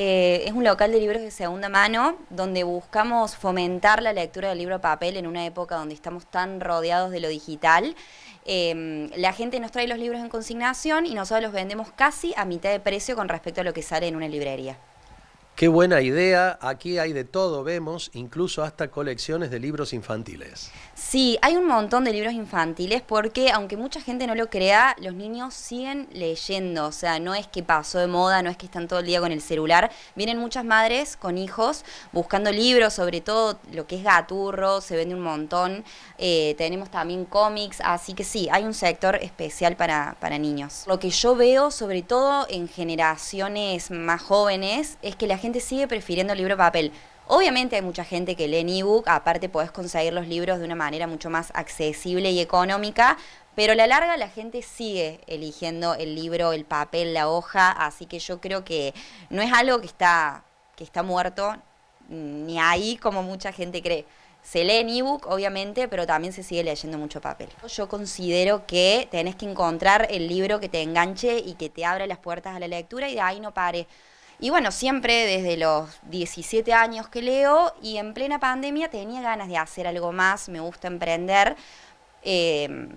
Eh, es un local de libros de segunda mano donde buscamos fomentar la lectura del libro a papel en una época donde estamos tan rodeados de lo digital. Em, la gente nos trae los libros en consignación y nosotros los vendemos casi a mitad de precio con respecto a lo que sale en una librería. Qué buena idea, aquí hay de todo, vemos, incluso hasta colecciones de libros infantiles. Sí, hay un montón de libros infantiles porque aunque mucha gente no lo crea, los niños siguen leyendo, o sea, no es que pasó de moda, no es que están todo el día con el celular, vienen muchas madres con hijos buscando libros, sobre todo lo que es gaturro, se vende un montón, eh, tenemos también cómics, así que sí, hay un sector especial para, para niños. Lo que yo veo, sobre todo en generaciones más jóvenes, es que la gente sigue prefiriendo el libro papel. Obviamente hay mucha gente que lee en ebook, aparte podés conseguir los libros de una manera mucho más accesible y económica, pero a la larga la gente sigue eligiendo el libro, el papel, la hoja, así que yo creo que no es algo que está, que está muerto, ni ahí como mucha gente cree. Se lee en ebook, obviamente, pero también se sigue leyendo mucho papel. Yo considero que tenés que encontrar el libro que te enganche y que te abra las puertas a la lectura y de ahí no pare. Y bueno, siempre desde los 17 años que leo y en plena pandemia tenía ganas de hacer algo más, me gusta emprender. Em,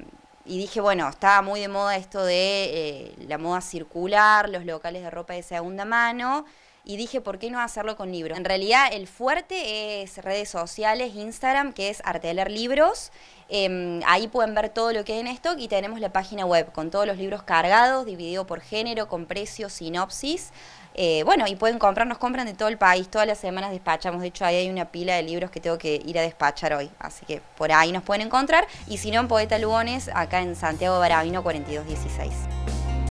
y dije, bueno, estaba muy de moda esto de eh, la moda circular, los locales de ropa de segunda mano y dije, ¿por qué no hacerlo con libros? En realidad el fuerte es redes sociales, Instagram, que es Arteler Libros. Em, ahí pueden ver todo lo que hay en stock y tenemos la página web con todos los libros cargados, dividido por género, con precios, sinopsis. Eh, bueno, y pueden comprar, nos compran de todo el país, todas las semanas despachamos, de hecho ahí hay una pila de libros que tengo que ir a despachar hoy, así que por ahí nos pueden encontrar, y si no en Poeta Lugones, acá en Santiago Barabino 4216.